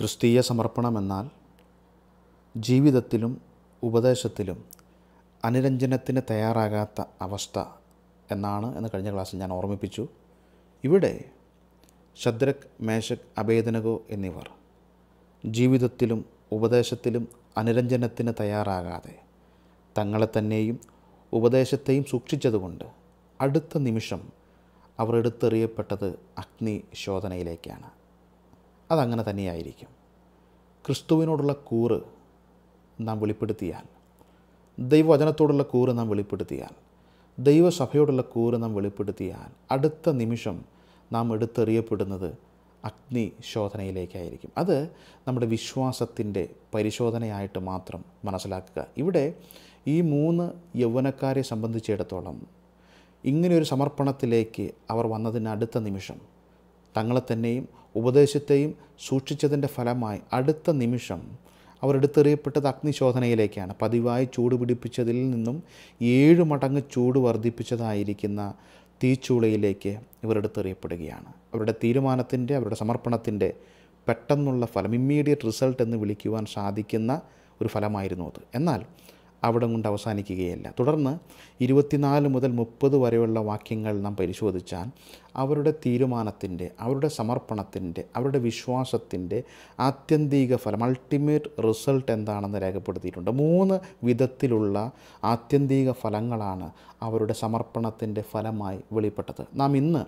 ക്രിസ്തീയ സമർപ്പണമെന്നാൽ ജീവിതത്തിലും ഉപദേശത്തിലും അനുരഞ്ജനത്തിന് തയ്യാറാകാത്ത അവസ്ഥ എന്നാണ് എന്ന് കഴിഞ്ഞ ക്ലാസ്സിൽ ഞാൻ ഓർമ്മിപ്പിച്ചു ഇവിടെ ശദ്രക് മേശക് അഭേദനകോ എന്നിവർ ജീവിതത്തിലും ഉപദേശത്തിലും അനുരഞ്ജനത്തിന് തയ്യാറാകാതെ തങ്ങളെ തന്നെയും ഉപദേശത്തെയും സൂക്ഷിച്ചതുകൊണ്ട് അടുത്ത നിമിഷം അവർ എടുത്തെറിയപ്പെട്ടത് അഗ്നിശോധനയിലേക്കാണ് അതങ്ങനെ തന്നെയായിരിക്കും ക്രിസ്തുവിനോടുള്ള കൂറ് നാം വെളിപ്പെടുത്തിയാൽ ദൈവവചനത്തോടുള്ള കൂറ് നാം വെളിപ്പെടുത്തിയാൽ ദൈവസഭയോടുള്ള കൂറ് നാം വെളിപ്പെടുത്തിയാൽ അടുത്ത നിമിഷം നാം എടുത്തെറിയപ്പെടുന്നത് അഗ്നി ശോധനയിലേക്കായിരിക്കും അത് നമ്മുടെ വിശ്വാസത്തിൻ്റെ പരിശോധനയായിട്ട് മാത്രം മനസ്സിലാക്കുക ഇവിടെ ഈ മൂന്ന് യൗവനക്കാരെ സംബന്ധിച്ചിടത്തോളം ഇങ്ങനെയൊരു സമർപ്പണത്തിലേക്ക് അവർ വന്നതിന് അടുത്ത നിമിഷം തങ്ങളെ തന്നെയും ഉപദേശത്തെയും സൂക്ഷിച്ചതിൻ്റെ ഫലമായി അടുത്ത നിമിഷം അവരെടുത്തെറിയപ്പെട്ടത് അഗ്നിശോധനയിലേക്കാണ് പതിവായി ചൂട് പിടിപ്പിച്ചതിൽ നിന്നും ഏഴ് മടങ്ങ് ചൂട് വർദ്ധിപ്പിച്ചതായിരിക്കുന്ന തീച്ചൂളയിലേക്ക് ഇവരെടുത്തെറിയപ്പെടുകയാണ് അവരുടെ തീരുമാനത്തിൻ്റെ അവരുടെ സമർപ്പണത്തിൻ്റെ പെട്ടെന്നുള്ള ഫലം ഇമ്മീഡിയറ്റ് റിസൾട്ട് എന്ന് വിളിക്കുവാൻ സാധിക്കുന്ന ഒരു ഫലമായിരുന്നു അത് എന്നാൽ അവിടെ കൊണ്ട് അവസാനിക്കുകയല്ല തുടർന്ന് ഇരുപത്തിനാല് മുതൽ മുപ്പത് വരെയുള്ള വാക്യങ്ങൾ നാം പരിശോധിച്ചാൽ അവരുടെ തീരുമാനത്തിൻ്റെ അവരുടെ സമർപ്പണത്തിൻ്റെ അവരുടെ വിശ്വാസത്തിൻ്റെ ആത്യന്തിക ഫലം അൾട്ടിമേറ്റ് റിസൾട്ട് എന്താണെന്ന് രേഖപ്പെടുത്തിയിട്ടുണ്ട് മൂന്ന് വിധത്തിലുള്ള ആത്യന്തിക ഫലങ്ങളാണ് അവരുടെ സമർപ്പണത്തിൻ്റെ ഫലമായി വെളിപ്പെട്ടത് നാം ഇന്ന്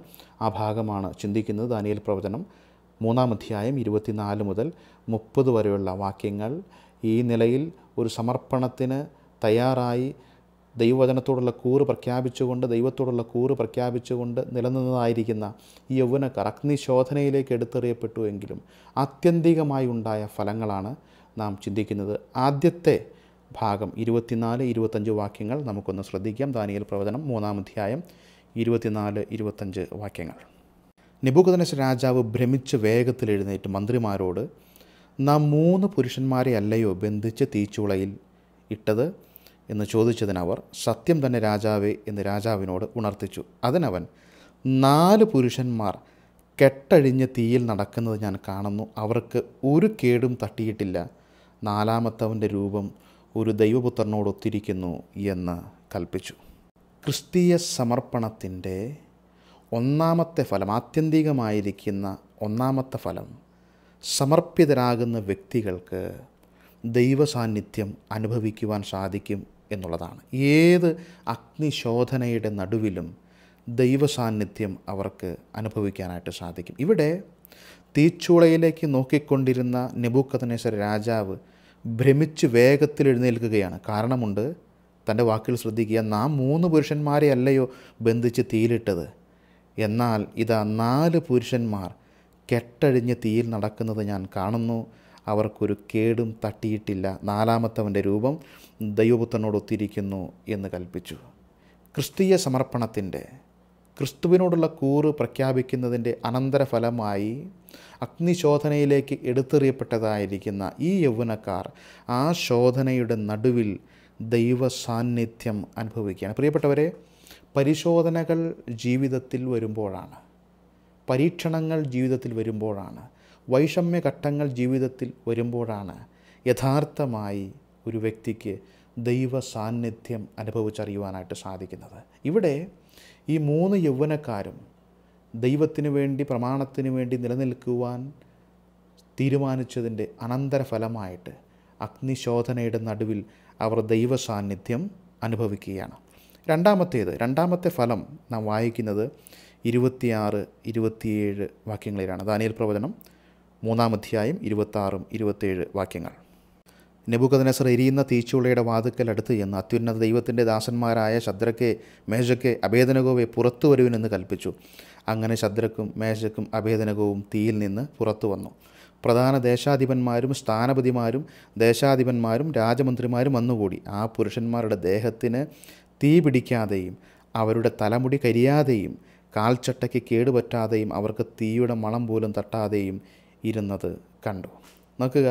ആ ഭാഗമാണ് ചിന്തിക്കുന്നത് ദാനിയൽ പ്രവചനം മൂന്നാം അധ്യായം ഇരുപത്തിനാല് മുതൽ മുപ്പത് വരെയുള്ള വാക്യങ്ങൾ ഈ നിലയിൽ ഒരു സമർപ്പണത്തിന് തയ്യാറായി ദൈവവചനത്തോടുള്ള കൂറ് പ്രഖ്യാപിച്ചുകൊണ്ട് ദൈവത്തോടുള്ള കൂറ് പ്രഖ്യാപിച്ചുകൊണ്ട് നിലനിന്നതായിരിക്കുന്ന ഈ യൗവനക്കാർ അഗ്നിശോധനയിലേക്ക് എങ്കിലും ആത്യന്തികമായി ഉണ്ടായ ഫലങ്ങളാണ് നാം ചിന്തിക്കുന്നത് ആദ്യത്തെ ഭാഗം ഇരുപത്തിനാല് ഇരുപത്തഞ്ച് വാക്യങ്ങൾ നമുക്കൊന്ന് ശ്രദ്ധിക്കാം ദാനിയൽ പ്രവചനം മൂന്നാം അധ്യായം ഇരുപത്തിനാല് ഇരുപത്തഞ്ച് വാക്യങ്ങൾ നിബുഖദനശ രാജാവ് ഭ്രമിച്ച് വേഗത്തിൽ എഴുന്നേറ്റ് മന്ത്രിമാരോട് നാം മൂന്ന് പുരുഷന്മാരെ അല്ലയോ ബന്ധിച്ച് തീച്ചുളയിൽ ഇട്ടത് എന്ന് ചോദിച്ചതിനവർ സത്യം തന്നെ രാജാവേ എന്ന് രാജാവിനോട് ഉണർത്തിച്ചു അതിനവൻ നാല് പുരുഷന്മാർ കെട്ടഴിഞ്ഞ് തീയിൽ നടക്കുന്നത് ഞാൻ കാണുന്നു അവർക്ക് ഒരു കേടും തട്ടിയിട്ടില്ല നാലാമത്തവൻ്റെ രൂപം ഒരു ദൈവപുത്രനോടൊത്തിരിക്കുന്നു എന്ന് കൽപ്പിച്ചു ക്രിസ്തീയ സമർപ്പണത്തിൻ്റെ ഒന്നാമത്തെ ഫലം ആത്യന്തികമായിരിക്കുന്ന ഒന്നാമത്തെ ഫലം സമർപ്പിതരാകുന്ന വ്യക്തികൾക്ക് ദൈവസാന്നിധ്യം അനുഭവിക്കുവാൻ സാധിക്കും എന്നുള്ളതാണ് ഏത് അഗ്നിശോധനയുടെ നടുവിലും ദൈവസാന്നിധ്യം അവർക്ക് അനുഭവിക്കാനായിട്ട് സാധിക്കും ഇവിടെ തീച്ചുളയിലേക്ക് നോക്കിക്കൊണ്ടിരുന്ന നെബൂക്കതനേശ്വര രാജാവ് ഭ്രമിച്ച് വേഗത്തിൽ എഴുന്നേൽക്കുകയാണ് കാരണമുണ്ട് തൻ്റെ വാക്കിൽ ശ്രദ്ധിക്കുക നാം മൂന്ന് പുരുഷന്മാരെ അല്ലയോ ബന്ധിച്ച് തീയിലിട്ടത് എന്നാൽ ഇതാ നാല് പുരുഷന്മാർ കെട്ടഴിഞ്ഞ് തീയിൽ നടക്കുന്നത് ഞാൻ കാണുന്നു അവർക്കൊരു കേടും തട്ടിയിട്ടില്ല നാലാമത്തവൻ്റെ രൂപം ദൈവപുത്രനോട് ഒത്തിരിക്കുന്നു എന്ന് കൽപ്പിച്ചു ക്രിസ്തീയ സമർപ്പണത്തിൻ്റെ ക്രിസ്തുവിനോടുള്ള കൂറ് പ്രഖ്യാപിക്കുന്നതിൻ്റെ അനന്തരഫലമായി അഗ്നിശോധനയിലേക്ക് എടുത്തെറിയപ്പെട്ടതായിരിക്കുന്ന ഈ യൗവനക്കാർ ആ ശോധനയുടെ നടുവിൽ ദൈവ സാന്നിധ്യം അനുഭവിക്കുകയാണ് പ്രിയപ്പെട്ടവരെ പരിശോധനകൾ ജീവിതത്തിൽ വരുമ്പോഴാണ് പരീക്ഷണങ്ങൾ ജീവിതത്തിൽ വരുമ്പോഴാണ് ഘട്ടങ്ങൾ ജീവിതത്തിൽ വരുമ്പോഴാണ് യഥാർത്ഥമായി ഒരു വ്യക്തിക്ക് ദൈവ സാന്നിധ്യം അനുഭവിച്ചറിയുവാനായിട്ട് സാധിക്കുന്നത് ഇവിടെ ഈ മൂന്ന് യൗവനക്കാരും ദൈവത്തിനു വേണ്ടി പ്രമാണത്തിനു വേണ്ടി നിലനിൽക്കുവാൻ തീരുമാനിച്ചതിൻ്റെ അനന്തരഫലമായിട്ട് അഗ്നിശോധനയുടെ നടുവിൽ അവർ ദൈവ സാന്നിധ്യം അനുഭവിക്കുകയാണ് രണ്ടാമത്തേത് രണ്ടാമത്തെ ഫലം നാം വായിക്കുന്നത് ഇരുപത്തിയാറ് ഇരുപത്തിയേഴ് വാക്യങ്ങളിലാണ് ദാനിയൽ പ്രവചനം മൂന്നാം അധ്യായം ഇരുപത്താറും ഇരുപത്തേഴ് വാക്യങ്ങൾ നെബുഗതനസർ എരിയുന്ന തീച്ചുളയുടെ വാതുക്കൽ അടുത്ത് ചെന്ന് അത്യുന്നത ദൈവത്തിൻ്റെ ദാസന്മാരായ ശദ്രക്കെ മേശക്കെ അഭേദനകോവെ പുറത്തു വരുവിനെന്ന് കൽപ്പിച്ചു അങ്ങനെ ശദ്രക്കും മേശക്കും അഭേദനകവും തീയിൽ നിന്ന് പുറത്തു വന്നു പ്രധാന ദേശാധിപന്മാരും സ്ഥാനപതിമാരും ദേശാധിപന്മാരും രാജമന്ത്രിമാരും വന്നുകൂടി ആ പുരുഷന്മാരുടെ ദേഹത്തിന് തീ പിടിക്കാതെയും അവരുടെ തലമുടി കരിയാതെയും കാൽച്ചട്ടയ്ക്ക് കേടുപറ്റാതെയും അവർക്ക് തീയുടെ മണം പോലും തട്ടാതെയും ഇരുന്നത് കണ്ടു നോക്കുക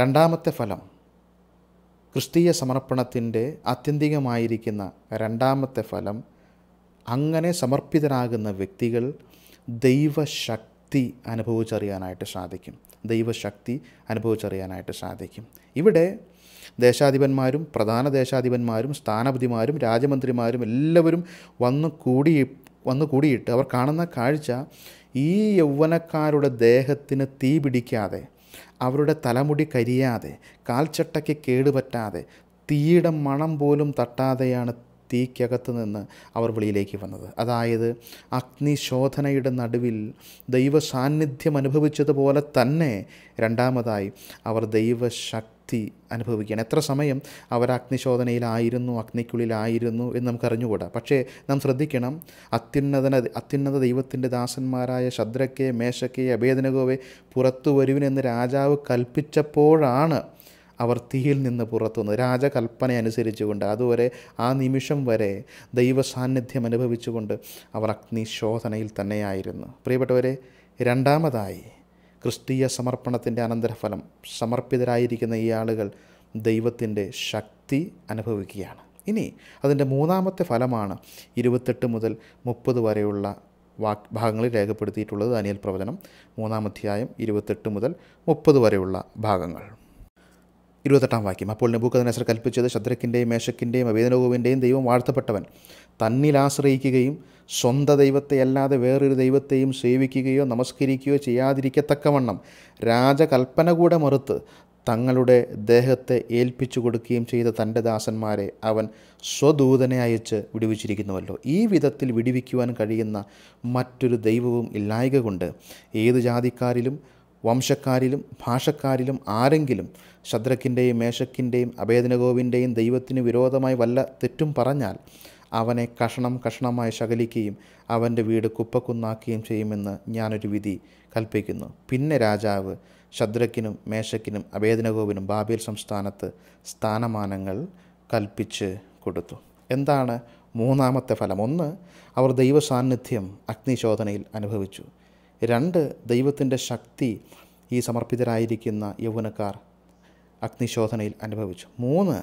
രണ്ടാമത്തെ ഫലം ക്രിസ്തീയ സമർപ്പണത്തിൻ്റെ ആത്യന്തികമായിരിക്കുന്ന രണ്ടാമത്തെ ഫലം അങ്ങനെ സമർപ്പിതരാകുന്ന വ്യക്തികൾ ദൈവശക്തി അനുഭവിച്ചറിയാനായിട്ട് സാധിക്കും ദൈവശക്തി അനുഭവിച്ചറിയാനായിട്ട് സാധിക്കും ഇവിടെ ദേശാധിപന്മാരും പ്രധാന ദേശാധിപന്മാരും സ്ഥാനപതിമാരും രാജമന്ത്രിമാരും എല്ലാവരും വന്നു കൂടി വന്നു കൂടിയിട്ട് അവർ കാണുന്ന കാഴ്ച ഈ യൗവനക്കാരുടെ ദേഹത്തിന് തീ പിടിക്കാതെ അവരുടെ തലമുടി കരിയാതെ കാൽച്ചട്ടയ്ക്ക് കേടുപറ്റാതെ തീയുടെ മണം പോലും തട്ടാതെയാണ് തീക്കകത്ത് നിന്ന് അവർ വെളിയിലേക്ക് വന്നത് അതായത് അഗ്നിശോധനയുടെ നടുവിൽ ദൈവ സാന്നിധ്യം അനുഭവിച്ചതുപോലെ തന്നെ രണ്ടാമതായി അവർ ദൈവശക്തി തീ അനുഭവിക്കുകയാണ് എത്ര സമയം അവർ അഗ്നിശോധനയിലായിരുന്നു അഗ്നിക്കുള്ളിലായിരുന്നു എന്ന് നമുക്ക് അറിഞ്ഞുകൂടാ പക്ഷേ നാം ശ്രദ്ധിക്കണം അത്യുന്നതന അത്യുന്നത ദൈവത്തിൻ്റെ ദാസന്മാരായ ശദ്രക്കെ മേശക്കെ അഭേദനകോവെ പുറത്തു വരുവിനെന്ന് രാജാവ് കൽപ്പിച്ചപ്പോഴാണ് അവർ തീയിൽ നിന്ന് പുറത്തു വന്നു രാജകൽപ്പന അനുസരിച്ചുകൊണ്ട് അതുവരെ ആ നിമിഷം വരെ ദൈവ സാന്നിധ്യം അനുഭവിച്ചുകൊണ്ട് അവർ അഗ്നിശോധനയിൽ തന്നെയായിരുന്നു പ്രിയപ്പെട്ടവരെ രണ്ടാമതായി ക്രിസ്തീയ സമർപ്പണത്തിൻ്റെ അനന്തരഫലം സമർപ്പിതരായിരിക്കുന്ന ഈ ആളുകൾ ദൈവത്തിൻ്റെ ശക്തി അനുഭവിക്കുകയാണ് ഇനി അതിൻ്റെ മൂന്നാമത്തെ ഫലമാണ് ഇരുപത്തെട്ട് മുതൽ മുപ്പത് വരെയുള്ള വാക് ഭാഗങ്ങളിൽ രേഖപ്പെടുത്തിയിട്ടുള്ളത് അനിയൽ പ്രവചനം മൂന്നാമധ്യായം ഇരുപത്തെട്ട് മുതൽ മുപ്പത് വരെയുള്ള ഭാഗങ്ങൾ ഇരുപത്തെട്ടാം വാക്യം അപ്പോൾ നെബൂക്കദനസർ കൽപ്പിച്ചത് ശദ്രക്കിൻ്റെയും മേശക്കിൻ്റെയും അവേദനകോവിൻ്റെയും ദൈവം വാഴ്ത്തപ്പെട്ടവൻ തന്നിൽ ആശ്രയിക്കുകയും സ്വന്ത ദൈവത്തെ അല്ലാതെ വേറൊരു ദൈവത്തെയും സേവിക്കുകയോ നമസ്കരിക്കുകയോ ചെയ്യാതിരിക്കത്തക്കവണ്ണം രാജകൽപ്പന കൂടെ മറുത്ത് തങ്ങളുടെ ദേഹത്തെ ഏൽപ്പിച്ചു കൊടുക്കുകയും ചെയ്ത തൻ്റെ ദാസന്മാരെ അവൻ സ്വദൂതനെ അയച്ച് വിടുവിച്ചിരിക്കുന്നുവല്ലോ ഈ വിധത്തിൽ വിടുവിക്കുവാൻ കഴിയുന്ന മറ്റൊരു ദൈവവും ഇല്ലായക കൊണ്ട് ഏത് ജാതിക്കാരിലും വംശക്കാരിലും ഭാഷക്കാരിലും ആരെങ്കിലും ശദ്രക്കിൻ്റെയും മേശക്കിൻ്റെയും അഭേദനകോവിൻ്റെയും ദൈവത്തിന് വിരോധമായി വല്ല തെറ്റും പറഞ്ഞാൽ അവനെ കഷണം കഷണമായി ശകലിക്കുകയും അവൻ്റെ വീട് കുപ്പക്കുന്നാക്കുകയും ചെയ്യുമെന്ന് ഞാനൊരു വിധി കൽപ്പിക്കുന്നു പിന്നെ രാജാവ് ശദ്രക്കിനും മേശക്കിനും അഭേദനകോവിനും ബാബേൽ സംസ്ഥാനത്ത് സ്ഥാനമാനങ്ങൾ കൽപ്പിച്ച് കൊടുത്തു എന്താണ് മൂന്നാമത്തെ ഫലം ഒന്ന് അവർ ദൈവസാന്നിധ്യം അഗ്നിശോധനയിൽ അനുഭവിച്ചു രണ്ട് ദൈവത്തിൻ്റെ ശക്തി ഈ സമർപ്പിതരായിരിക്കുന്ന യൗവനക്കാർ അഗ്നിശോധനയിൽ അനുഭവിച്ചു മൂന്ന്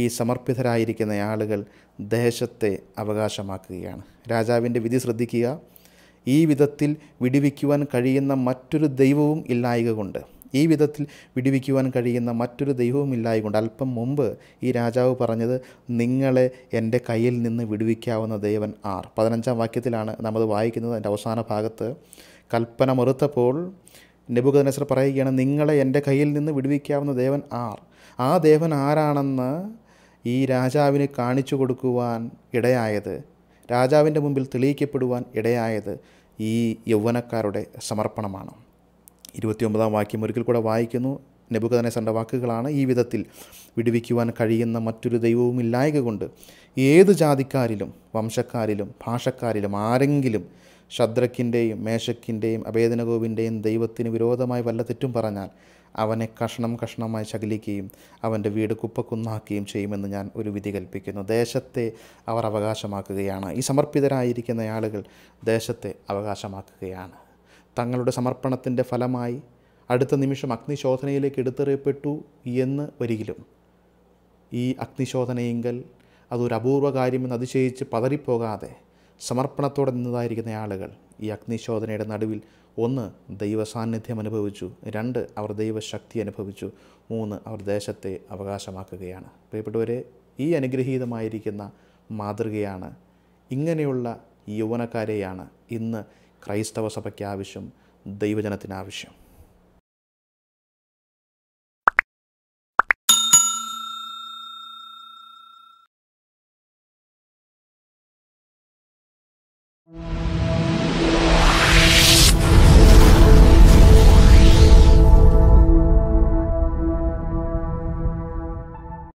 ഈ സമർപ്പിതരായിരിക്കുന്ന ആളുകൾ ദേശത്തെ അവകാശമാക്കുകയാണ് രാജാവിൻ്റെ വിധി ശ്രദ്ധിക്കുക ഈ വിധത്തിൽ വിടിവിക്കുവാൻ കഴിയുന്ന മറ്റൊരു ദൈവവും ഇല്ലായക കൊണ്ട് ഈ വിധത്തിൽ വിടിവിക്കുവാൻ കഴിയുന്ന മറ്റൊരു ദൈവവും കൊണ്ട് അല്പം മുമ്പ് ഈ രാജാവ് പറഞ്ഞത് നിങ്ങളെ എൻ്റെ കയ്യിൽ നിന്ന് വിടുവിക്കാവുന്ന ദേവൻ ആർ പതിനഞ്ചാം വാക്യത്തിലാണ് നമ്മൾ വായിക്കുന്നത് അതിൻ്റെ അവസാന ഭാഗത്ത് കൽപ്പന മറുത്തപ്പോൾ നെബുഖദ്നസർ പറയുകയാണ് നിങ്ങളെ എൻ്റെ കയ്യിൽ നിന്ന് വിടുവിക്കാവുന്ന ദേവൻ ആർ ആ ദേവൻ ആരാണെന്ന് ഈ രാജാവിന് കാണിച്ചു കൊടുക്കുവാൻ ഇടയായത് രാജാവിൻ്റെ മുമ്പിൽ തെളിയിക്കപ്പെടുവാൻ ഇടയായത് ഈ യൗവനക്കാരുടെ സമർപ്പണമാണ് ഇരുപത്തിയൊമ്പതാം വാക്യം ഒരിക്കൽ കൂടെ വായിക്കുന്നു നെബുഖദ്നേസറിൻ്റെ വാക്കുകളാണ് ഈ വിധത്തിൽ വിടുവിക്കുവാൻ കഴിയുന്ന മറ്റൊരു ദൈവവും ഇല്ലായക കൊണ്ട് ഏത് ജാതിക്കാരിലും വംശക്കാരിലും ഭാഷക്കാരിലും ആരെങ്കിലും ശദ്രക്കിൻ്റെയും മേശക്കിൻ്റെയും അഭേദനഗോവിൻ്റെയും ദൈവത്തിന് വിരോധമായി വല്ല തെറ്റും പറഞ്ഞാൽ അവനെ കഷണം കഷണമായി ശകലിക്കുകയും അവൻ്റെ വീട് കുപ്പക്കുന്നാക്കുകയും ചെയ്യുമെന്ന് ഞാൻ ഒരു വിധി കൽപ്പിക്കുന്നു ദേശത്തെ അവർ അവകാശമാക്കുകയാണ് ഈ സമർപ്പിതരായിരിക്കുന്ന ആളുകൾ ദേശത്തെ അവകാശമാക്കുകയാണ് തങ്ങളുടെ സമർപ്പണത്തിൻ്റെ ഫലമായി അടുത്ത നിമിഷം അഗ്നിശോധനയിലേക്ക് എടുത്തെറിയപ്പെട്ടു എന്ന് വരികിലും ഈ അഗ്നിശോധനയെങ്കിൽ അതൊരു അപൂർവ കാര്യമെന്ന് അതിശയിച്ച് പതറിപ്പോകാതെ സമർപ്പണത്തോടെ നിന്നതായിരിക്കുന്ന ആളുകൾ ഈ അഗ്നിശോധനയുടെ നടുവിൽ ഒന്ന് ദൈവസാന്നിധ്യം അനുഭവിച്ചു രണ്ട് അവർ ദൈവശക്തി അനുഭവിച്ചു മൂന്ന് അവർ ദേശത്തെ അവകാശമാക്കുകയാണ് പ്രിയപ്പെട്ടവരെ ഈ അനുഗ്രഹീതമായിരിക്കുന്ന മാതൃകയാണ് ഇങ്ങനെയുള്ള യൗവനക്കാരെയാണ് ഇന്ന് ക്രൈസ്തവ സഭയ്ക്ക് ആവശ്യം ദൈവജനത്തിനാവശ്യം